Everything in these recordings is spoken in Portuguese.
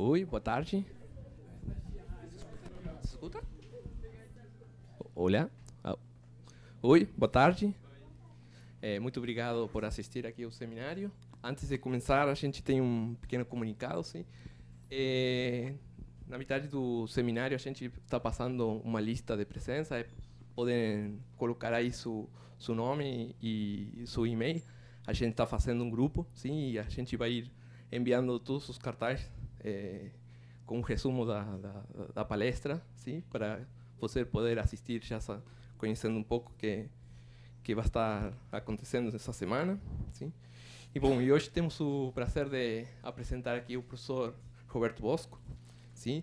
Oi, boa tarde. Escuta? Olha. Ah, oi, boa tarde. É, muito obrigado por assistir aqui ao seminário. Antes de começar, a gente tem um pequeno comunicado, sim. É, na metade do seminário, a gente está passando uma lista de presença. É, podem colocar aí seu, nome e seu e-mail. A gente está fazendo um grupo, sim, e a gente vai ir enviando todos os cartazes é, eh, com um resumo da, da, da, palestra, sim, para você poder assistir já conhecendo um pouco que que vai estar acontecendo essa semana, sim. E bom, e hoje temos o prazer de apresentar aqui o professor Roberto Bosco, sim.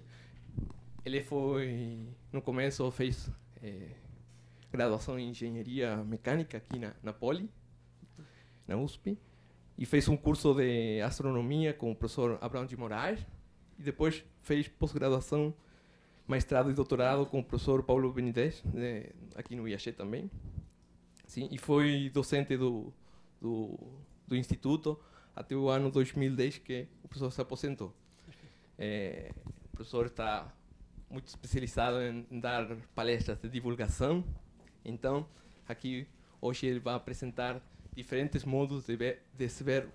Ele foi no começo fez é, eh, graduação em engenharia mecânica aqui na, na Poli, na USP e fez um curso de astronomia com o professor Abraão de Moraes e depois fez pós-graduação, mestrado e doutorado com o professor Paulo Benitez, de, aqui no IAG também. Sim, e foi docente do, do, do, instituto até o ano 2010 que o professor se aposentou. É, o professor está muito especializado em dar palestras de divulgação, então aqui hoje ele vai apresentar diferentes modos de ver, de ver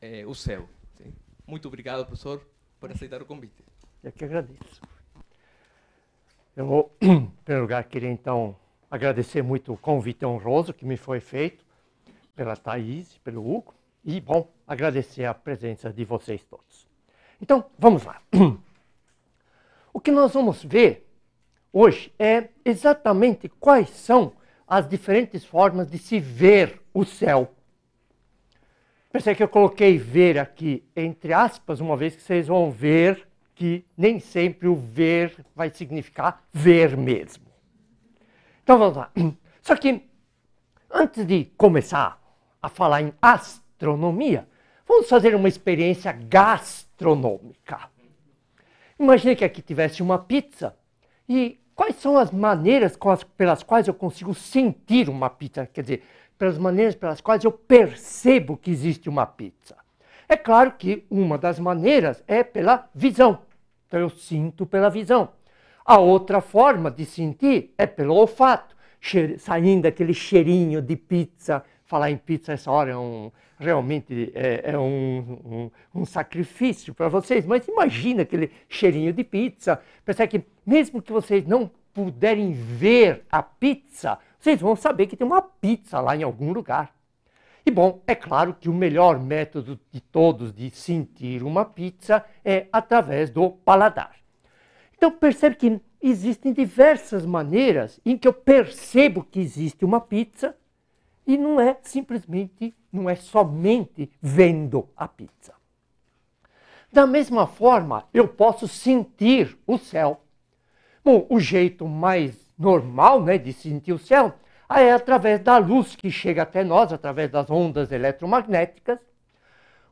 é, o céu. Sim? Muito obrigado, professor, por aceitar o convite. Eu que agradeço. Eu, vou, em primeiro lugar, queria então agradecer muito o convite honroso que me foi feito pela Thaís, pelo Hugo, e, bom, agradecer a presença de vocês todos. Então, vamos lá. O que nós vamos ver hoje é exatamente quais são as diferentes formas de se ver o céu. Pensei que eu coloquei ver aqui entre aspas, uma vez que vocês vão ver que nem sempre o ver vai significar ver mesmo. Então vamos lá. Só que antes de começar a falar em astronomia, vamos fazer uma experiência gastronômica. Imagine que aqui tivesse uma pizza e quais são as maneiras as, pelas quais eu consigo sentir uma pizza, quer dizer, pelas maneiras pelas quais eu percebo que existe uma pizza. É claro que uma das maneiras é pela visão. Então eu sinto pela visão. A outra forma de sentir é pelo olfato, saindo aquele cheirinho de pizza falar em pizza essa hora é um, realmente é, é um, um, um, sacrifício para vocês, mas imagina aquele cheirinho de pizza. Percebe que mesmo que vocês não puderem ver a pizza, vocês vão saber que tem uma pizza lá em algum lugar. E bom, é claro que o melhor método de todos de sentir uma pizza é através do paladar. Então percebe que existem diversas maneiras em que eu percebo que existe uma pizza e não é simplesmente, não é somente vendo a pizza. Da mesma forma, eu posso sentir o céu. Bom, o jeito mais normal né, de sentir o céu ah, é através da luz que chega até nós, através das ondas eletromagnéticas.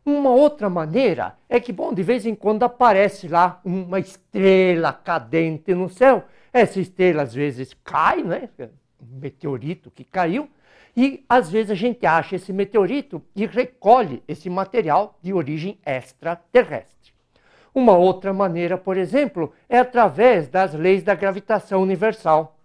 Uma outra maneira é que, bom, de vez em quando aparece lá uma estrela cadente no céu. Essa estrela às vezes cai, né? Um meteorito que caiu, e às vezes a gente acha esse meteorito e recolhe esse material de origem extraterrestre. Uma outra maneira, por exemplo, é através das leis da gravitação universal.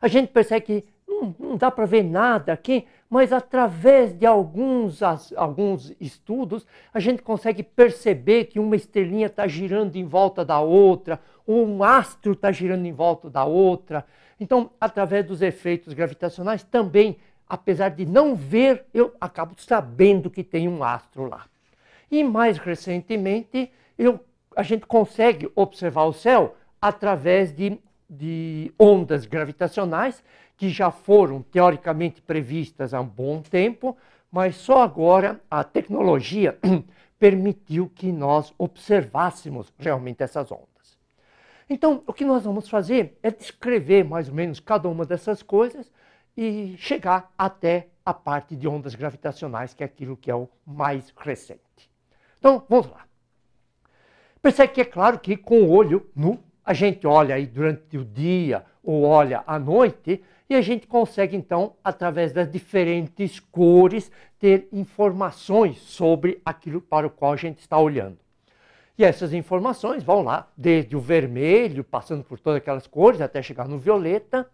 A gente percebe que hum, não dá para ver nada aqui, mas através de alguns, as, alguns estudos, a gente consegue perceber que uma estrelinha está girando em volta da outra, ou um astro está girando em volta da outra então, através dos efeitos gravitacionais, também, apesar de não ver, eu acabo sabendo que tem um astro lá. E mais recentemente, eu, a gente consegue observar o céu através de, de ondas gravitacionais que já foram teoricamente previstas há um bom tempo, mas só agora a tecnologia permitiu que nós observássemos realmente essas ondas. Então, o que nós vamos fazer é descrever mais ou menos cada uma dessas coisas e chegar até a parte de ondas gravitacionais, que é aquilo que é o mais recente. Então, vamos lá. Percebe que é claro que com o olho nu, a gente olha aí durante o dia ou olha à noite, e a gente consegue então, através das diferentes cores, ter informações sobre aquilo para o qual a gente está olhando. E essas informações vão lá, desde o vermelho, passando por todas aquelas cores, até chegar no violeta,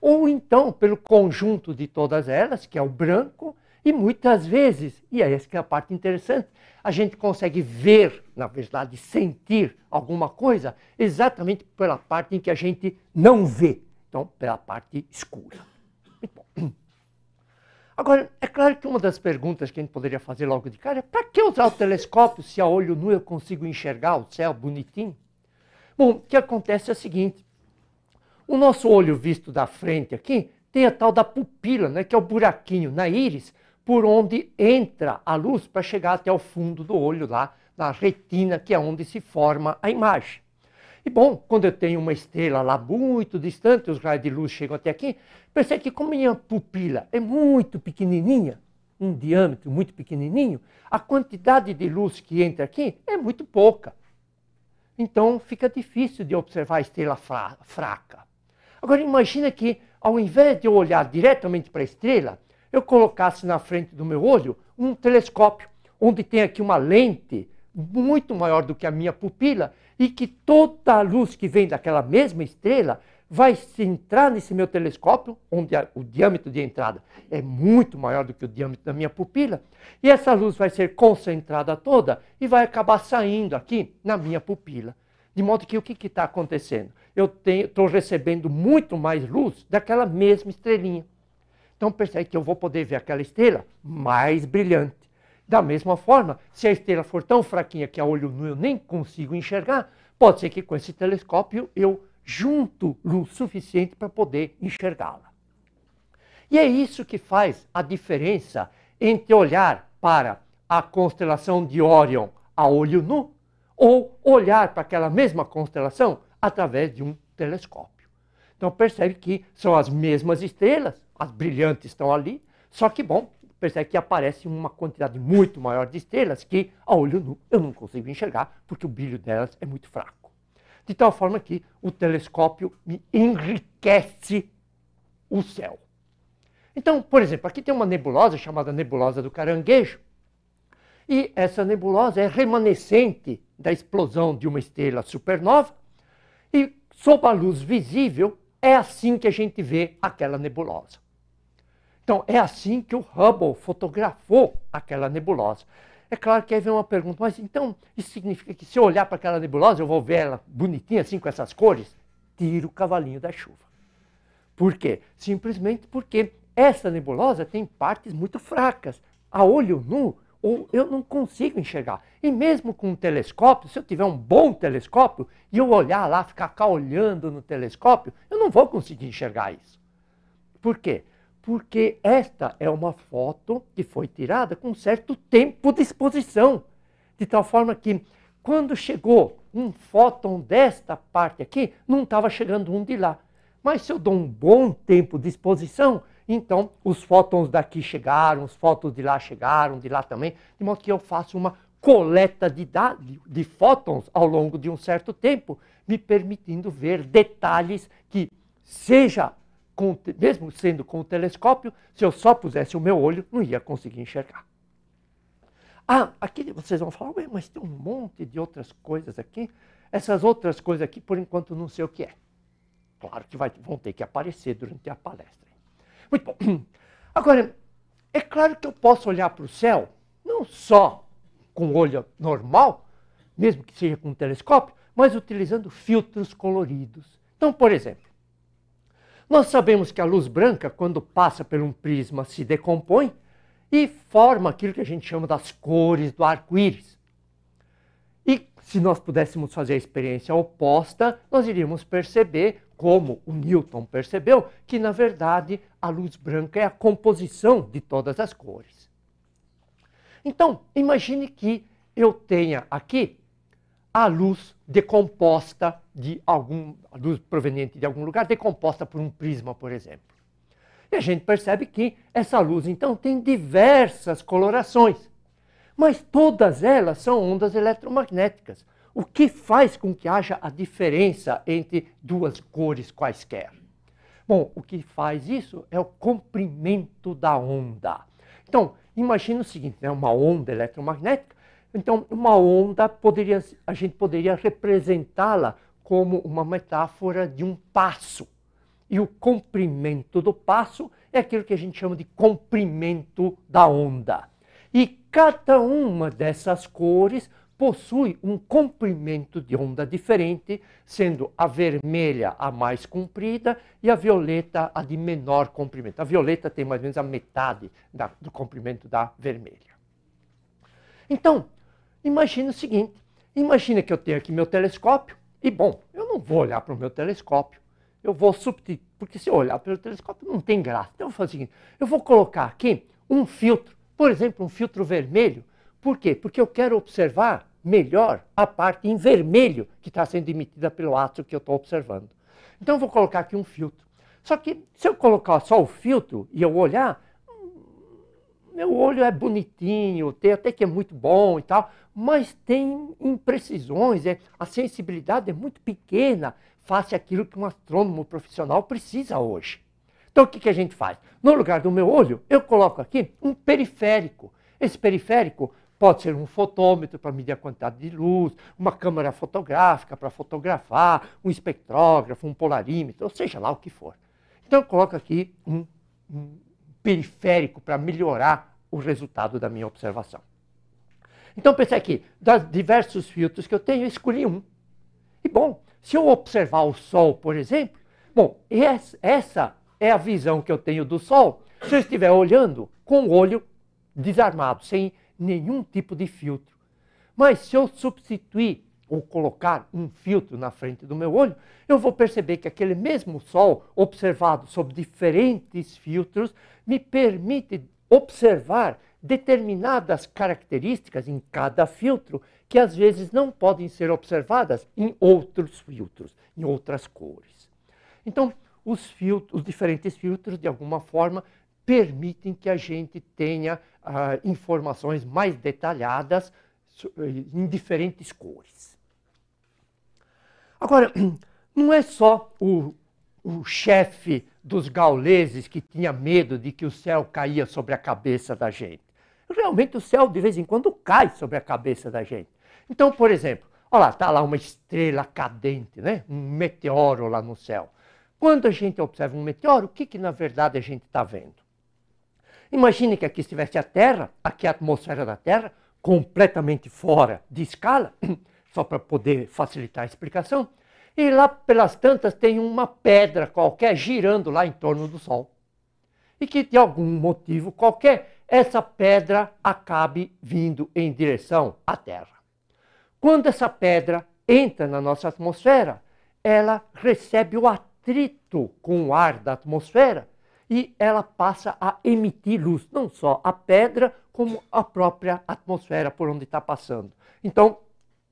ou então pelo conjunto de todas elas, que é o branco, e muitas vezes, e é essa que é a parte interessante, a gente consegue ver, na verdade, sentir alguma coisa exatamente pela parte em que a gente não vê, então pela parte escura. Muito bom. Agora, é claro que uma das perguntas que a gente poderia fazer logo de cara é para que usar o telescópio se a olho nu eu consigo enxergar o céu bonitinho? Bom, o que acontece é o seguinte: o nosso olho visto da frente aqui tem a tal da pupila, né, que é o buraquinho na íris, por onde entra a luz para chegar até o fundo do olho lá, na retina, que é onde se forma a imagem. E bom, quando eu tenho uma estrela lá muito distante, os raios de luz chegam até aqui, percebe que como minha pupila é muito pequenininha, um diâmetro muito pequenininho, a quantidade de luz que entra aqui é muito pouca. Então fica difícil de observar a estrela fra fraca. Agora imagina que ao invés de eu olhar diretamente para a estrela, eu colocasse na frente do meu olho um telescópio, onde tem aqui uma lente muito maior do que a minha pupila, e que toda a luz que vem daquela mesma estrela vai se entrar nesse meu telescópio, onde o diâmetro de entrada é muito maior do que o diâmetro da minha pupila, e essa luz vai ser concentrada toda e vai acabar saindo aqui na minha pupila. De modo que o que está acontecendo? Eu estou recebendo muito mais luz daquela mesma estrelinha. Então percebe que eu vou poder ver aquela estrela mais brilhante. Da mesma forma, se a estrela for tão fraquinha que a olho nu eu nem consigo enxergar, pode ser que com esse telescópio eu junto luz suficiente para poder enxergá-la. E é isso que faz a diferença entre olhar para a constelação de Orion a olho nu ou olhar para aquela mesma constelação através de um telescópio. Então percebe que são as mesmas estrelas, as brilhantes estão ali, só que bom, percebe que aparece uma quantidade muito maior de estrelas que, a olho nu, eu não consigo enxergar, porque o brilho delas é muito fraco. De tal forma que o telescópio me enriquece o céu. Então, por exemplo, aqui tem uma nebulosa chamada Nebulosa do Caranguejo. E essa nebulosa é remanescente da explosão de uma estrela supernova. E sob a luz visível, é assim que a gente vê aquela nebulosa. Então, é assim que o Hubble fotografou aquela nebulosa. É claro que aí vem uma pergunta, mas então isso significa que se eu olhar para aquela nebulosa, eu vou ver ela bonitinha assim com essas cores? Tira o cavalinho da chuva. Por quê? Simplesmente porque essa nebulosa tem partes muito fracas. A olho nu, eu não consigo enxergar. E mesmo com um telescópio, se eu tiver um bom telescópio e eu olhar lá, ficar cá olhando no telescópio, eu não vou conseguir enxergar isso. Por quê? porque esta é uma foto que foi tirada com certo tempo de exposição, de tal forma que quando chegou um fóton desta parte aqui, não estava chegando um de lá. Mas se eu dou um bom tempo de exposição, então os fótons daqui chegaram, os fótons de lá chegaram, de lá também, de modo que eu faço uma coleta de, de fótons ao longo de um certo tempo, me permitindo ver detalhes que, seja com, mesmo sendo com o telescópio, se eu só pusesse o meu olho, não ia conseguir enxergar. Ah, aqui vocês vão falar, mas tem um monte de outras coisas aqui. Essas outras coisas aqui, por enquanto, não sei o que é. Claro que vai, vão ter que aparecer durante a palestra. Muito bom. Agora, é claro que eu posso olhar para o céu, não só com o olho normal, mesmo que seja com um telescópio, mas utilizando filtros coloridos. Então, por exemplo, nós sabemos que a luz branca, quando passa por um prisma, se decompõe e forma aquilo que a gente chama das cores do arco-íris. E se nós pudéssemos fazer a experiência oposta, nós iríamos perceber, como o Newton percebeu, que na verdade a luz branca é a composição de todas as cores. Então, imagine que eu tenha aqui a luz decomposta de algum luz proveniente de algum lugar, decomposta por um prisma, por exemplo. E a gente percebe que essa luz então tem diversas colorações, mas todas elas são ondas eletromagnéticas, o que faz com que haja a diferença entre duas cores quaisquer. Bom, o que faz isso é o comprimento da onda. Então, imagina o seguinte, né? uma onda eletromagnética então, uma onda poderia, a gente poderia representá-la como uma metáfora de um passo. E o comprimento do passo é aquilo que a gente chama de comprimento da onda. E cada uma dessas cores possui um comprimento de onda diferente, sendo a vermelha a mais comprida e a violeta a de menor comprimento. A violeta tem mais ou menos a metade da, do comprimento da vermelha. Então, Imagina o seguinte: imagina que eu tenho aqui meu telescópio, e bom, eu não vou olhar para o meu telescópio, eu vou substituir, porque se eu olhar pelo telescópio não tem graça. Então eu vou fazer o seguinte: eu vou colocar aqui um filtro, por exemplo, um filtro vermelho. Por quê? Porque eu quero observar melhor a parte em vermelho que está sendo emitida pelo astro que eu estou observando. Então eu vou colocar aqui um filtro. Só que se eu colocar só o filtro e eu olhar, meu olho é bonitinho, tem até que é muito bom e tal, mas tem imprecisões, é, a sensibilidade é muito pequena face àquilo que um astrônomo profissional precisa hoje. Então o que, que a gente faz? No lugar do meu olho, eu coloco aqui um periférico. Esse periférico Pode ser um fotômetro para medir a quantidade de luz, uma câmera fotográfica para fotografar, um espectrógrafo, um polarímetro, ou seja lá o que for. Então eu coloco aqui um, um, periférico para melhorar o resultado da minha observação. Então pensei aqui, dos diversos filtros que eu tenho, eu escolhi um. E bom, se eu observar o Sol, por exemplo, bom, essa é a visão que eu tenho do Sol. Se eu estiver olhando com o olho desarmado, sem nenhum tipo de filtro. Mas se eu substituir ou colocar um filtro na frente do meu olho, eu vou perceber que aquele mesmo sol, observado sob diferentes filtros, me permite observar determinadas características em cada filtro que às vezes não podem ser observadas em outros filtros, em outras cores. Então, os, filtros, os diferentes filtros, de alguma forma, permitem que a gente tenha ah, informações mais detalhadas eh, em diferentes cores. Agora, não é só o, o chefe dos gauleses que tinha medo de que o céu caía sobre a cabeça da gente. Realmente o céu de vez em quando cai sobre a cabeça da gente. Então, por exemplo, olha lá, está lá uma estrela cadente, né? um meteoro lá no céu. Quando a gente observa um meteoro, o que, que na verdade a gente está vendo? Imagine que aqui estivesse a Terra, aqui a atmosfera da Terra, completamente fora de escala. só para poder facilitar a explicação. E lá pelas tantas tem uma pedra qualquer girando lá em torno do Sol. E que de algum motivo qualquer, essa pedra acabe vindo em direção à Terra. Quando essa pedra entra na nossa atmosfera, ela recebe o atrito com o ar da atmosfera e ela passa a emitir luz, não só a pedra, como a própria atmosfera por onde está passando. Então,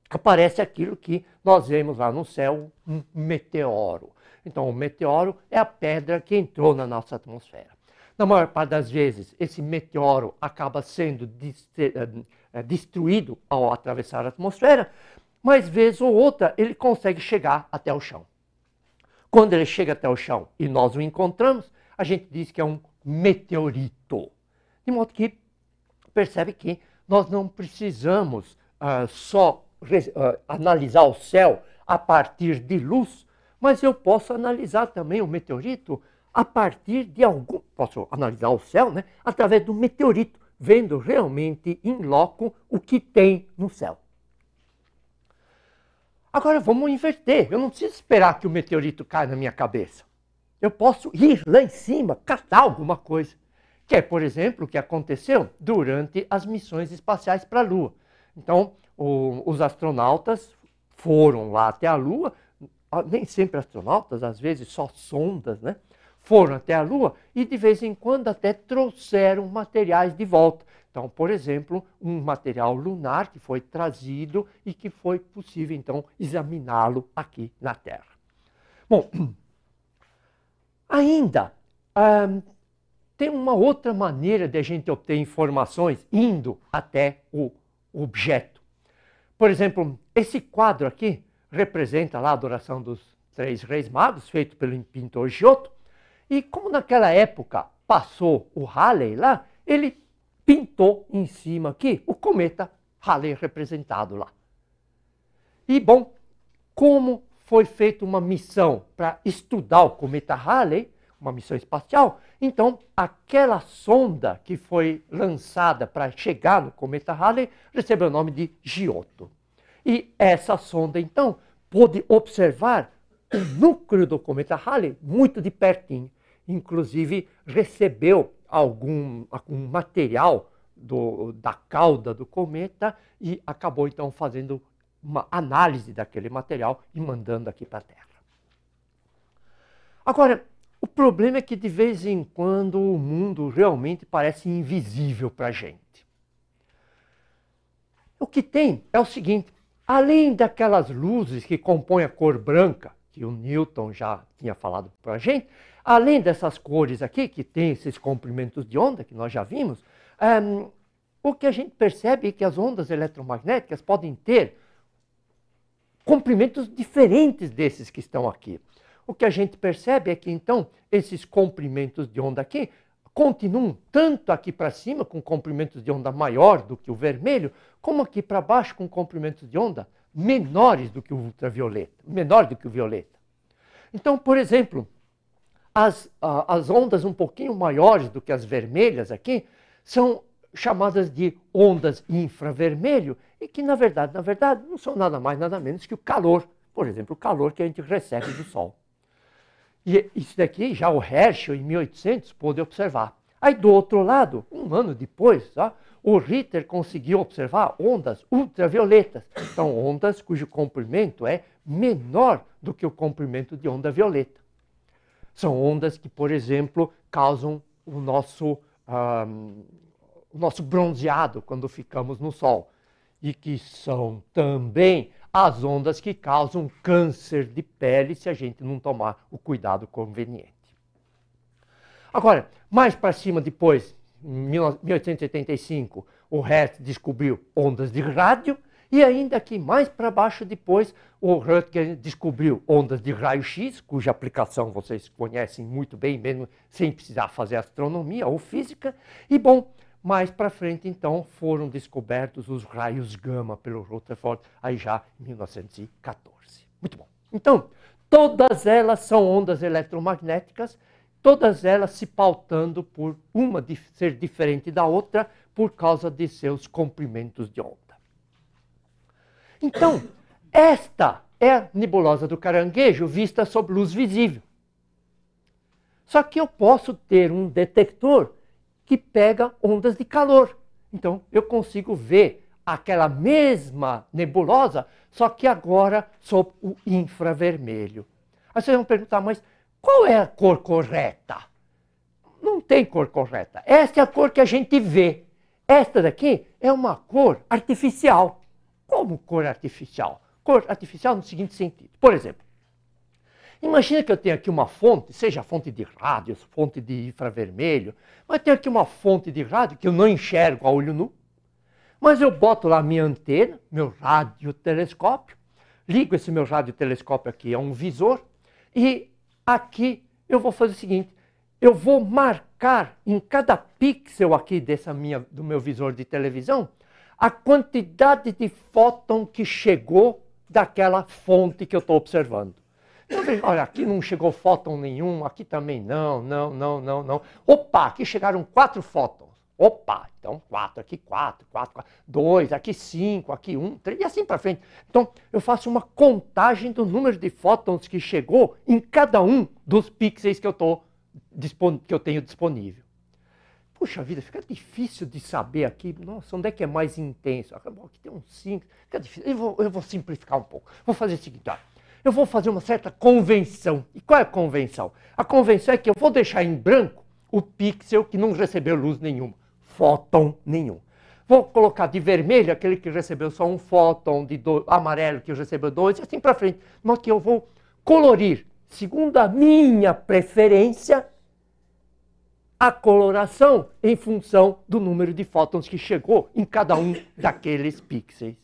aparece aquilo que nós vemos lá no céu, um meteoro. Então, o meteoro é a pedra que entrou na nossa atmosfera. Na maior parte das vezes, esse meteoro acaba sendo eh, destruído ao atravessar a atmosfera, mas vez ou outra ele consegue chegar até o chão. Quando ele chega até o chão e nós o encontramos, a gente diz que é um meteorito. De modo que percebe que nós não precisamos uh, só ah, analisar o céu a partir de luz, mas eu posso analisar também o meteorito a partir de algum. Posso analisar o céu, né? Através do meteorito, vendo realmente em loco o que tem no céu. Agora vamos inverter. Eu não preciso esperar que o meteorito caia na minha cabeça. Eu posso ir lá em cima, catar alguma coisa. Que é, por exemplo, o que aconteceu durante as missões espaciais para a Lua. Então, o, os astronautas foram lá até a Lua, ah, nem sempre astronautas, às vezes só sondas, né? Foram até a Lua e de vez em quando até trouxeram materiais de volta. Então, por exemplo, um material lunar que foi trazido e que foi possível então examiná-lo aqui na Terra. Bom, ainda hum, tem uma outra maneira de a gente obter informações indo até o objeto. Por exemplo, esse quadro aqui representa lá a adoração dos três reis magos, feito pelo pintor Giotto. E como naquela época passou o Halley lá, ele pintou em cima aqui o cometa Halley representado lá. E bom, como foi feita uma missão para estudar o cometa Halley, uma missão espacial. Então, aquela sonda que foi lançada para chegar no cometa Halley recebeu o nome de Giotto. E essa sonda, então, pôde observar o núcleo do cometa Halley muito de pertinho. Inclusive, recebeu algum, algum material do, da cauda do cometa e acabou, então, fazendo uma análise daquele material e mandando aqui para a Terra. Agora, o problema é que de vez em quando o mundo realmente parece invisível para a gente. O que tem é o seguinte: além daquelas luzes que compõem a cor branca, que o Newton já tinha falado para a gente, além dessas cores aqui, que tem esses comprimentos de onda que nós já vimos, ehm, o que a gente percebe é que as ondas eletromagnéticas podem ter comprimentos diferentes desses que estão aqui o que a gente percebe é que então esses comprimentos de onda aqui continuam tanto aqui para cima com comprimentos de onda maior do que o vermelho, como aqui para baixo com comprimentos de onda menores do que o ultravioleta, menor do que o violeta. Então, por exemplo, as, as ondas um pouquinho maiores do que as vermelhas aqui são chamadas de ondas infravermelho e que na verdade, na verdade, não são nada mais nada menos que o calor, por exemplo, o calor que a gente recebe do sol. E isso daqui já o Herschel, em 1800, pôde observar. Aí, do outro lado, um ano depois, ó, o Ritter conseguiu observar ondas ultravioletas. Então, ondas cujo comprimento é menor do que o comprimento de onda violeta. São ondas que, por exemplo, causam o nosso, um, o nosso bronzeado quando ficamos no sol. E que são também as ondas que causam câncer de pele se a gente não tomar o cuidado conveniente. Agora, mais para cima depois, em 1885, o Hertz descobriu ondas de rádio e ainda aqui mais para baixo depois, o Röntgen descobriu ondas de raio-x, cuja aplicação vocês conhecem muito bem, mesmo sem precisar fazer astronomia ou física. E bom, mais para frente, então, foram descobertos os raios gama pelo Rutherford, aí já em 1914. Muito bom. Então, todas elas são ondas eletromagnéticas, todas elas se pautando por uma ser diferente da outra por causa de seus comprimentos de onda. Então, esta é a nebulosa do caranguejo vista sob luz visível. Só que eu posso ter um detector que pega ondas de calor. Então eu consigo ver aquela mesma nebulosa, só que agora sob o infravermelho. Aí vocês vão perguntar, mas qual é a cor correta? Não tem cor correta. Esta é a cor que a gente vê. Esta daqui é uma cor artificial. Como cor artificial? Cor artificial no seguinte sentido. Por exemplo, Imagina que eu tenho aqui uma fonte, seja fonte de rádio, fonte de infravermelho, mas tenho aqui uma fonte de rádio que eu não enxergo a olho nu. Mas eu boto lá minha antena, meu radiotelescópio, ligo esse meu radiotelescópio aqui a um visor e aqui eu vou fazer o seguinte, eu vou marcar em cada pixel aqui dessa minha, do meu visor de televisão a quantidade de fóton que chegou daquela fonte que eu estou observando. Olha, aqui não chegou fóton nenhum, aqui também não, não, não, não, não. Opa, aqui chegaram quatro fótons. Opa, então quatro, aqui quatro, quatro, quatro dois, aqui cinco, aqui um, três, e assim para frente. Então, eu faço uma contagem do número de fótons que chegou em cada um dos pixels que eu, tô, que eu tenho disponível. Puxa vida, fica difícil de saber aqui, nossa, onde é que é mais intenso? Ah, aqui tem um 5, fica difícil. Eu vou, eu vou simplificar um pouco. Vou fazer o seguinte, olha eu vou fazer uma certa convenção. E qual é a convenção? A convenção é que eu vou deixar em branco o pixel que não recebeu luz nenhuma, fóton nenhum. Vou colocar de vermelho aquele que recebeu só um fóton, de do... amarelo que recebeu dois, e assim para frente. Mas que eu vou colorir, segundo a minha preferência, a coloração em função do número de fótons que chegou em cada um daqueles pixels.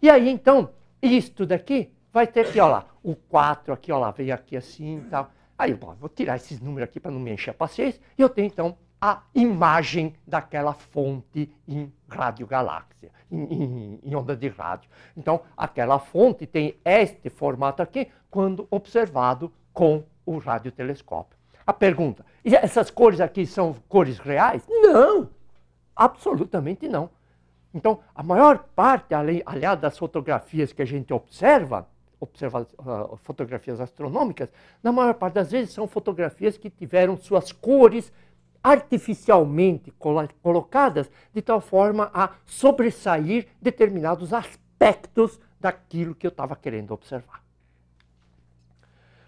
E aí, então, isto daqui vai ter aqui, ó lá, o 4 aqui, ó lá, veio aqui assim e tal. Aí, bom, vou tirar esses números aqui para não me encher a paciência, e eu tenho então a imagem daquela fonte em radiogaláxia, em, em, em, onda de rádio. Então, aquela fonte tem este formato aqui quando observado com o radiotelescópio. A pergunta, essas cores aqui são cores reais? Não, absolutamente não. Então, a maior parte, aliás, das fotografias que a gente observa, ah, fotografias astronômicas, na maior parte das vezes são fotografias que tiveram suas cores artificialmente colocadas de tal forma a sobressair determinados aspectos daquilo que eu estava querendo observar.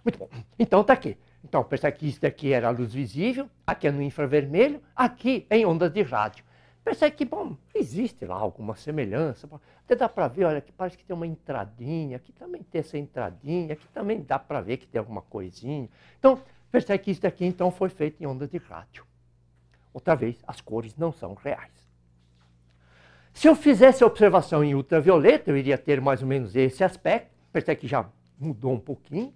Muito bom. Então está aqui. Então, percebe que isso daqui era luz visível, aqui é no infravermelho, aqui em ondas de rádio percebe que, bom, existe lá alguma semelhança. Até dá para ver, olha, que parece que tem uma entradinha, aqui também tem essa entradinha, aqui também dá para ver que tem alguma coisinha. Então, percebe que isso daqui, então, foi feito em onda de rádio. Outra vez, as cores não são reais. Se eu fizesse a observação em ultravioleta, eu iria ter mais ou menos esse aspecto. Percebe que já mudou um pouquinho.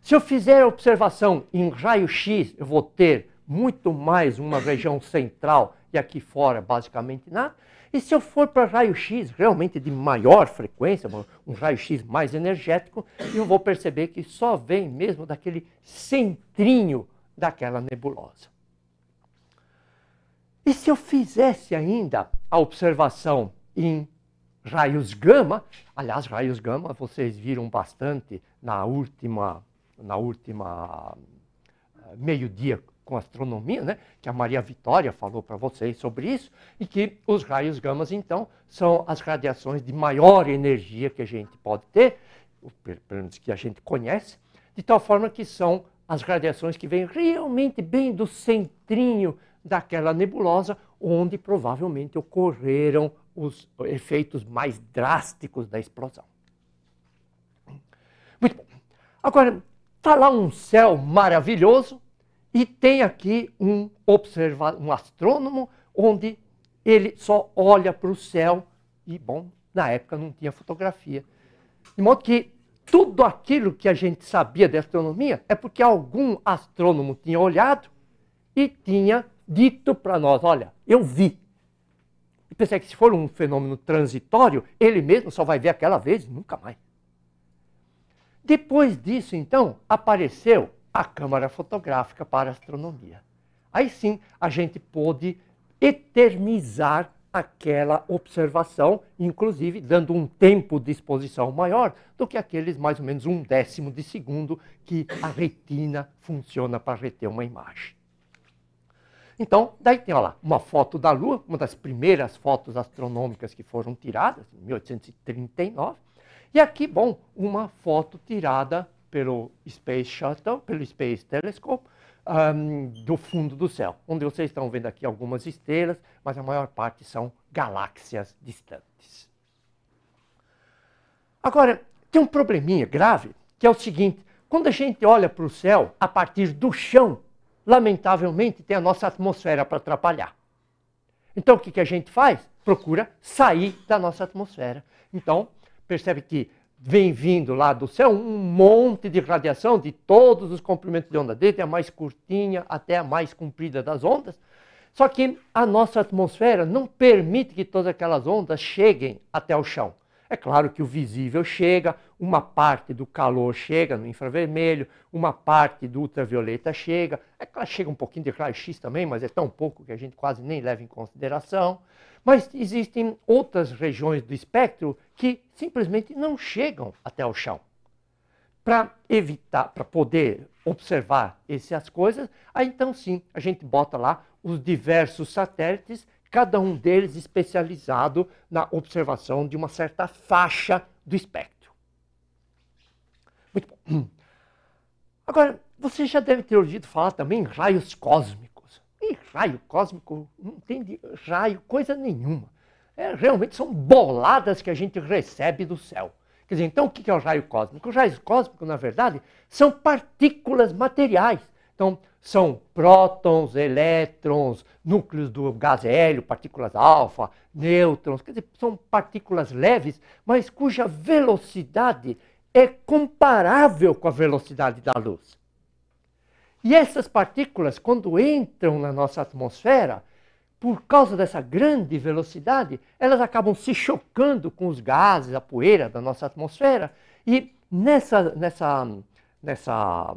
Se eu fizer a observação em raio-x, eu vou ter muito mais uma região central e aqui fora basicamente nada. E se eu for para raio-x realmente de maior frequência, um raio-x mais energético, eu vou perceber que só vem mesmo daquele centrinho daquela nebulosa. E se eu fizesse ainda a observação em raios gama, aliás, raios gama vocês viram bastante na última, na última eh, meio-dia com astronomia, né? que a Maria Vitória falou para vocês sobre isso, e que os raios gamas, então, são as radiações de maior energia que a gente pode ter, pelo menos que a gente conhece, de tal forma que são as radiações que vêm realmente bem do centrinho daquela nebulosa, onde provavelmente ocorreram os efeitos mais drásticos da explosão. Muito bom. Agora, está lá um céu maravilhoso, e tem aqui um, observa um astrônomo onde ele só olha para o céu e, bom, na época não tinha fotografia. De modo que tudo aquilo que a gente sabia de astronomia é porque algum astrônomo tinha olhado e tinha dito para nós: olha, eu vi. E pensei que se for um fenômeno transitório, ele mesmo só vai ver aquela vez e nunca mais. Depois disso, então, apareceu a câmara fotográfica para astronomia. Aí sim a gente pôde eternizar aquela observação, inclusive dando um tempo de exposição maior do que aqueles mais ou menos um décimo de segundo que a retina funciona para reter uma imagem. Então, daí tem olha lá, uma foto da Lua, uma das primeiras fotos astronômicas que foram tiradas, em 1839. E aqui, bom, uma foto tirada pelo Space Shuttle, pelo Space Telescope, um, do fundo do céu, onde vocês estão vendo aqui algumas estrelas, mas a maior parte são galáxias distantes. Agora, tem um probleminha grave, que é o seguinte, quando a gente olha para o céu a partir do chão, lamentavelmente tem a nossa atmosfera para atrapalhar. Então o que, que a gente faz? Procura sair da nossa atmosfera. Então, percebe que vem vindo lá do céu um monte de radiação de todos os comprimentos de onda, desde a mais curtinha até a mais comprida das ondas. Só que a nossa atmosfera não permite que todas aquelas ondas cheguem até o chão. É claro que o visível chega, uma parte do calor chega no infravermelho, uma parte do ultravioleta chega. É claro, chega um pouquinho de raio-x também, mas é tão pouco que a gente quase nem leva em consideração. Mas existem outras regiões do espectro que simplesmente não chegam até o chão. Para evitar, para poder observar essas coisas, aí então sim, a gente bota lá os diversos satélites, cada um deles especializado na observação de uma certa faixa do espectro. Muito bom. Agora, você já deve ter ouvido falar também em raios cósmicos. E raio cósmico não tem de raio coisa nenhuma. É, realmente são boladas que a gente recebe do céu. Quer dizer, então o que é o raio cósmico? O raio cósmico, na verdade, são partículas materiais. Então, são prótons, elétrons, núcleos do gás hélio, partículas alfa, nêutrons, quer dizer, são partículas leves, mas cuja velocidade é comparável com a velocidade da luz. E essas partículas, quando entram na nossa atmosfera, por causa dessa grande velocidade, elas acabam se chocando com os gases, a poeira da nossa atmosfera, e nessa, nessa, nessa,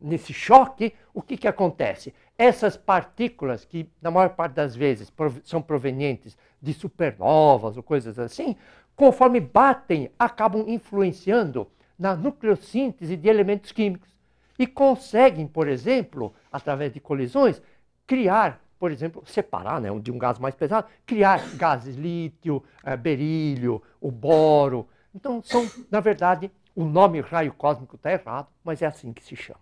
nesse choque, o que, que acontece? Essas partículas, que na maior parte das vezes são provenientes de supernovas ou coisas assim, conforme batem, acabam influenciando na nucleossíntese de elementos químicos e conseguem, por exemplo, através de colisões, criar, por exemplo, separar né, de um gás mais pesado, criar gases lítio, eh, berílio, o boro. Então, são, na verdade, o nome raio cósmico está errado, mas é assim que se chama.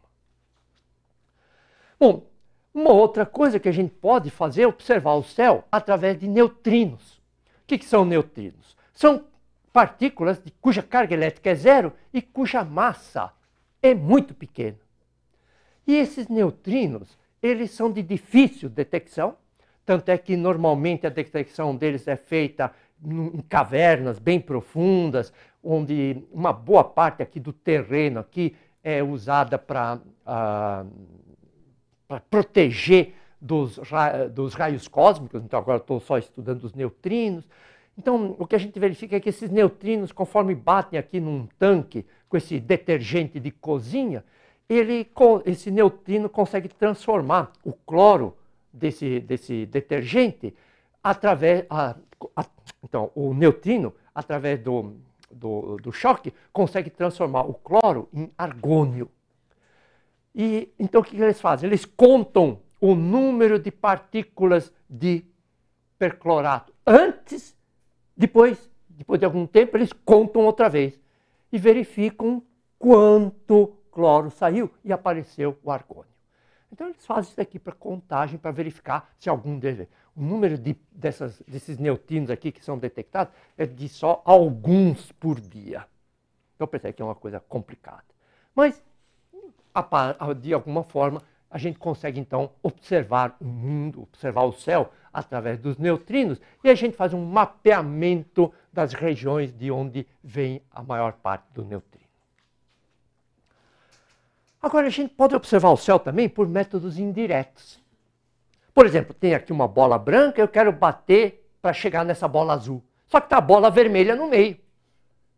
Bom, uma outra coisa que a gente pode fazer é observar o céu através de neutrinos. O que, que são neutrinos? São partículas de, cuja carga elétrica é zero e cuja massa é muito pequena. E esses neutrinos, eles são de difícil detecção, tanto é que normalmente a detecção deles é feita em cavernas bem profundas, onde uma boa parte aqui do terreno aqui é usada para uh, ah, proteger dos, ra dos raios cósmicos. Então agora estou só estudando os neutrinos. Então, o que a gente verifica é que esses neutrinos, conforme batem aqui num tanque com esse detergente de cozinha, ele, esse neutrino consegue transformar o cloro desse, desse detergente através. A, a, então, o neutrino, através do, do, do choque, consegue transformar o cloro em argônio. E então o que eles fazem? Eles contam o número de partículas de perclorato antes depois, depois de algum tempo, eles contam outra vez e verificam quanto cloro saiu e apareceu o argônio. Então eles fazem isso aqui para contagem, para verificar se algum deles. O número de, dessas, desses neutrinos aqui que são detectados é de só alguns por dia. Então percebe que é uma coisa complicada. Mas, de alguma forma, a gente consegue então observar o mundo, observar o céu através dos neutrinos, e a gente faz um mapeamento das regiões de onde vem a maior parte do neutrino. Agora, a gente pode observar o céu também por métodos indiretos. Por exemplo, tem aqui uma bola branca, eu quero bater para chegar nessa bola azul. Só que está a bola vermelha no meio.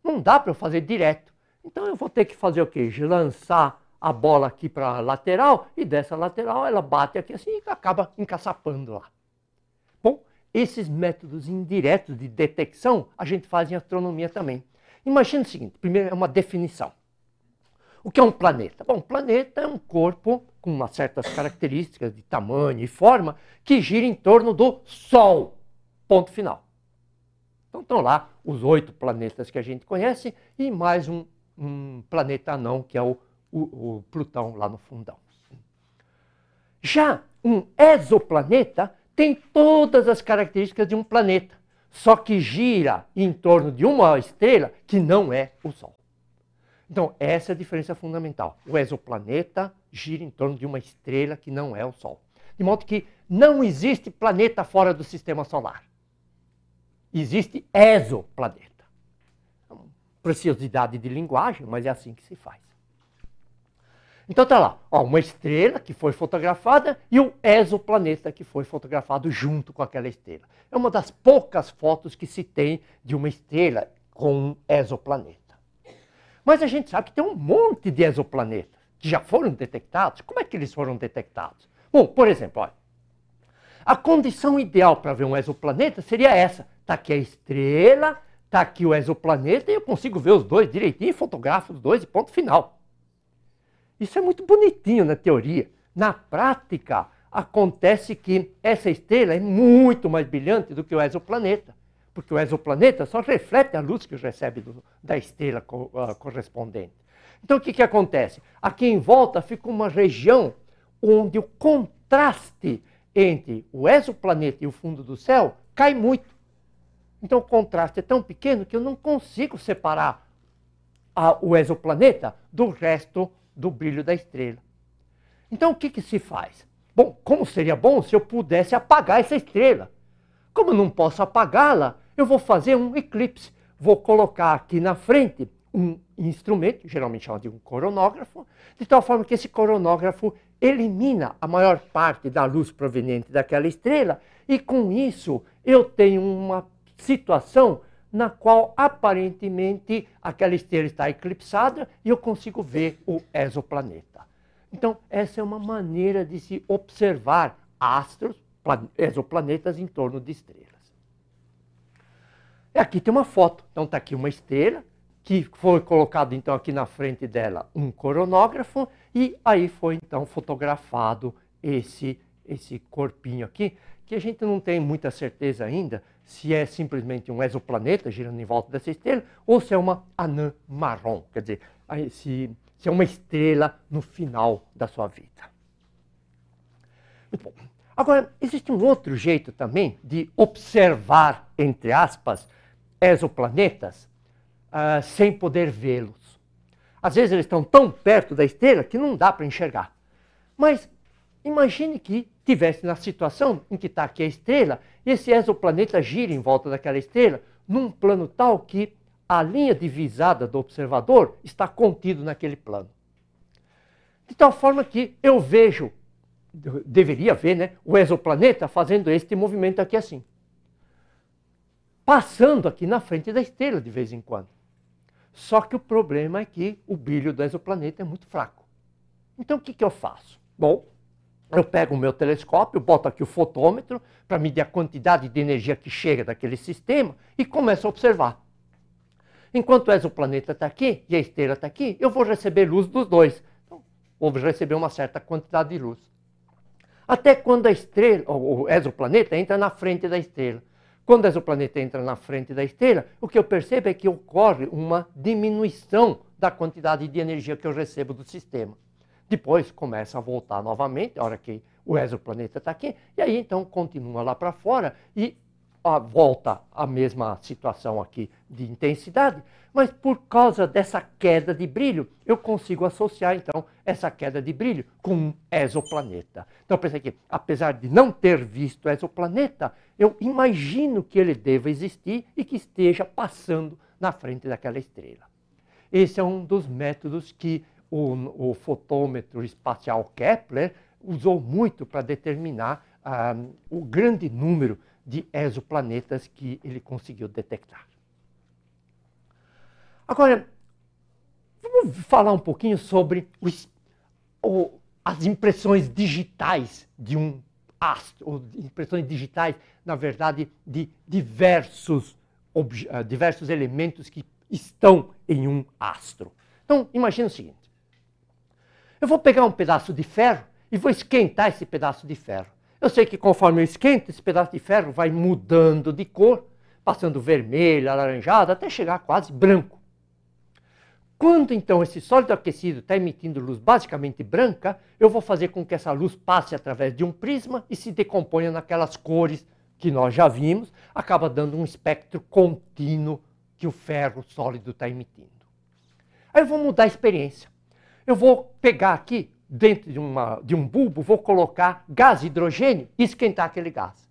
Não dá para eu fazer direto. Então eu vou ter que fazer o quê? Lançar a bola aqui para a lateral e dessa lateral ela bate aqui assim e acaba encaçapando lá. Esses métodos indiretos de detecção a gente faz em astronomia também. Imagina o seguinte: primeiro é uma definição. O que é um planeta? Bom, um planeta é um corpo com uma certas características de tamanho e forma que gira em torno do Sol. Ponto final. Então estão lá os oito planetas que a gente conhece e mais um, um planeta anão, que é o, o, o Plutão lá no fundão. Já um exoplaneta tem todas as características de um planeta, só que gira em torno de uma estrela que não é o Sol. Então, essa é a diferença fundamental. O exoplaneta gira em torno de uma estrela que não é o Sol. De modo que não existe planeta fora do sistema solar. Existe exoplaneta. Então, preciosidade de linguagem, mas é assim que se faz. Então tá lá, ó, uma estrela que foi fotografada e um exoplaneta que foi fotografado junto com aquela estrela. É uma das poucas fotos que se tem de uma estrela com um exoplaneta. Mas a gente sabe que tem um monte de exoplanetas que já foram detectados. Como é que eles foram detectados? Bom, por exemplo, olha, a condição ideal para ver um exoplaneta seria essa. Está aqui a estrela, está aqui o exoplaneta e eu consigo ver os dois direitinho, fotografo os dois e ponto final. Isso é muito bonitinho na teoria. Na prática, acontece que essa estrela é muito mais brilhante do que o exoplaneta, porque o exoplaneta só reflete a luz que recebe do, da estrela co, uh, correspondente. Então, o que, que acontece? Aqui em volta fica uma região onde o contraste entre o exoplaneta e o fundo do céu cai muito. Então, o contraste é tão pequeno que eu não consigo separar a, o exoplaneta do resto do brilho da estrela. Então o que, que se faz? Bom, como seria bom se eu pudesse apagar essa estrela? Como não posso apagá-la, eu vou fazer um eclipse. Vou colocar aqui na frente um instrumento, geralmente chamado de um coronógrafo, de tal forma que esse coronógrafo elimina a maior parte da luz proveniente daquela estrela, e com isso eu tenho uma situação na qual aparentemente aquela estrela está eclipsada e eu consigo ver o exoplaneta. Então, essa é uma maneira de se observar astros, exoplanetas em torno de estrelas. E aqui tem uma foto. Então, está aqui uma estrela, que foi colocado então aqui na frente dela um coronógrafo, e aí foi então fotografado esse, esse corpinho aqui, que a gente não tem muita certeza ainda se é simplesmente um exoplaneta girando em volta dessa estrela ou se é uma anã marrom, quer dizer, se, se é uma estrela no final da sua vida. Muito bom. Agora, existe um outro jeito também de observar, entre aspas, exoplanetas uh, sem poder vê-los. Às vezes eles estão tão perto da estrela que não dá para enxergar. Mas imagine que tivesse na situação em que está aqui a estrela, esse exoplaneta gira em volta daquela estrela num plano tal que a linha divisada do observador está contido naquele plano. De tal forma que eu vejo, deveria ver, né, o exoplaneta fazendo este movimento aqui assim. Passando aqui na frente da estrela de vez em quando. Só que o problema é que o brilho do exoplaneta é muito fraco. Então o que, que eu faço? Bom, eu pego o meu telescópio, boto aqui o fotômetro para medir a quantidade de energia que chega daquele sistema e começo a observar. Enquanto o exoplaneta está aqui e a esteira está aqui, eu vou receber luz dos dois. Então, vou receber uma certa quantidade de luz. Até quando a estrela, o exoplaneta entra na frente da estrela. Quando o exoplaneta entra na frente da estrela, o que eu percebo é que ocorre uma diminuição da quantidade de energia que eu recebo do sistema. Depois começa a voltar novamente, a hora que o exoplaneta está aqui, e aí então continua lá para fora e a volta à mesma situação aqui de intensidade, mas por causa dessa queda de brilho, eu consigo associar então essa queda de brilho com um exoplaneta. Então eu pensei que, apesar de não ter visto exoplaneta, eu imagino que ele deva existir e que esteja passando na frente daquela estrela. Esse é um dos métodos que o, o fotômetro espacial Kepler usou muito para determinar ah, o grande número de exoplanetas que ele conseguiu detectar. Agora, vamos falar um pouquinho sobre os, o, as impressões digitais de um astro, ou impressões digitais, na verdade, de diversos, ah, diversos elementos que estão em um astro. Então, imagine o seguinte: eu vou pegar um pedaço de ferro e vou esquentar esse pedaço de ferro. Eu sei que conforme eu esquento, esse pedaço de ferro vai mudando de cor, passando vermelho, alaranjado, até chegar quase branco. Quando então esse sólido aquecido está emitindo luz basicamente branca, eu vou fazer com que essa luz passe através de um prisma e se decomponha naquelas cores que nós já vimos, acaba dando um espectro contínuo que o ferro sólido está emitindo. Aí eu vou mudar a experiência. Eu vou pegar aqui, dentro de, uma, de um bulbo, vou colocar gás hidrogênio e esquentar aquele gás.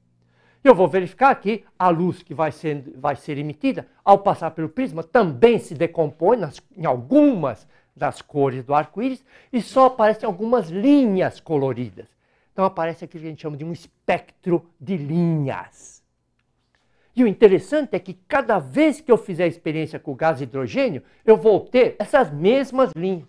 Eu vou verificar que a luz que vai ser, vai ser emitida, ao passar pelo prisma, também se decompõe nas, em algumas das cores do arco-íris e só aparecem algumas linhas coloridas. Então aparece aquilo que a gente chama de um espectro de linhas. E o interessante é que cada vez que eu fizer a experiência com o gás hidrogênio, eu vou obter essas mesmas linhas.